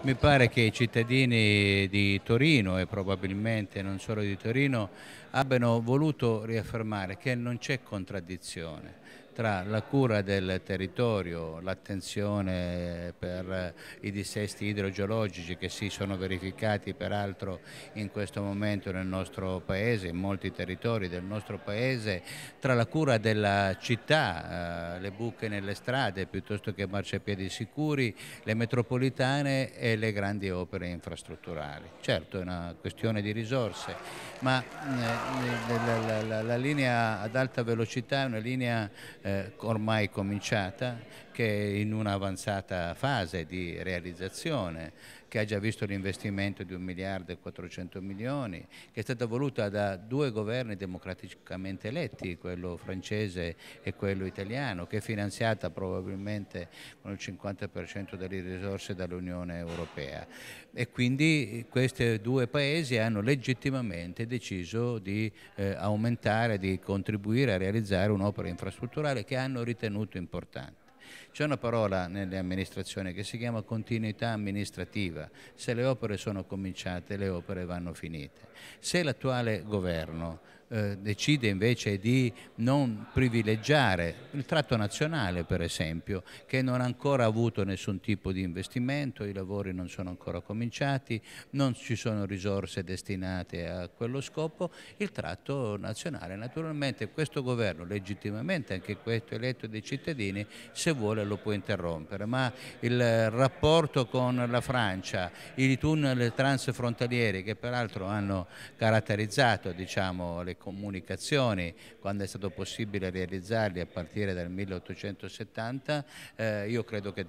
Mi pare che i cittadini di Torino e probabilmente non solo di Torino abbiano voluto riaffermare che non c'è contraddizione tra la cura del territorio, l'attenzione per i dissesti idrogeologici che si sono verificati peraltro in questo momento nel nostro paese, in molti territori del nostro paese, tra la cura della città, eh, le buche nelle strade piuttosto che marciapiedi sicuri, le metropolitane e le grandi opere infrastrutturali. Certo è una questione di risorse, ma eh, la linea ad alta velocità è una linea eh, ormai cominciata, che è in un'avanzata fase di realizzazione, che ha già visto l'investimento di 1 miliardo e 400 milioni, che è stata voluta da due governi democraticamente eletti, quello francese e quello italiano, che è finanziata probabilmente con il 50% delle risorse dall'Unione Europea. E quindi questi due paesi hanno legittimamente deciso di eh, aumentare, di contribuire a realizzare un'opera infrastrutturale particolare che hanno ritenuto importante. C'è una parola nelle amministrazioni che si chiama continuità amministrativa. Se le opere sono cominciate, le opere vanno finite. Se l'attuale governo eh, decide invece di non privilegiare il tratto nazionale per esempio che non ha ancora avuto nessun tipo di investimento, i lavori non sono ancora cominciati, non ci sono risorse destinate a quello scopo, il tratto nazionale naturalmente questo governo legittimamente anche questo eletto dei cittadini se vuole lo può interrompere, ma il rapporto con la Francia, i tunnel transfrontalieri che peraltro hanno caratterizzato diciamo, le comunicazioni, quando è stato possibile realizzarli a partire dal 1870, eh, io credo che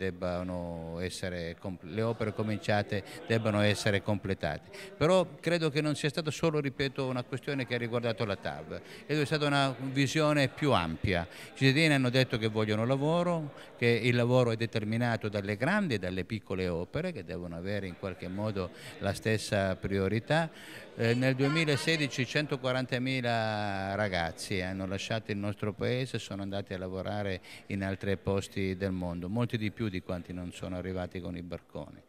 essere, le opere cominciate debbano essere completate. Però credo che non sia stata solo, ripeto, una questione che ha riguardato la TAV, è stata una visione più ampia. I cittadini hanno detto che vogliono lavoro, che il lavoro è determinato dalle grandi e dalle piccole opere che devono avere in qualche modo la stessa priorità. Eh, nel 2016 140.000 2000 ragazzi eh, hanno lasciato il nostro paese e sono andati a lavorare in altri posti del mondo, molti di più di quanti non sono arrivati con i barconi.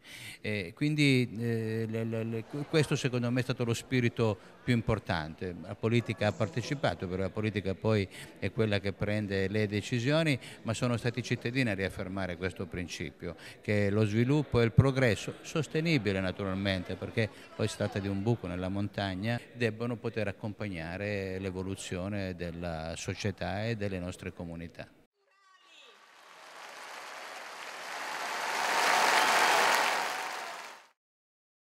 E quindi eh, le, le, questo secondo me è stato lo spirito più importante. La politica ha partecipato, perché la politica poi è quella che prende le decisioni, ma sono stati i cittadini a riaffermare questo principio, che lo sviluppo e il progresso, sostenibile naturalmente, perché poi si tratta di un buco nella montagna, debbono poter accompagnare accompagnare l'evoluzione della società e delle nostre comunità.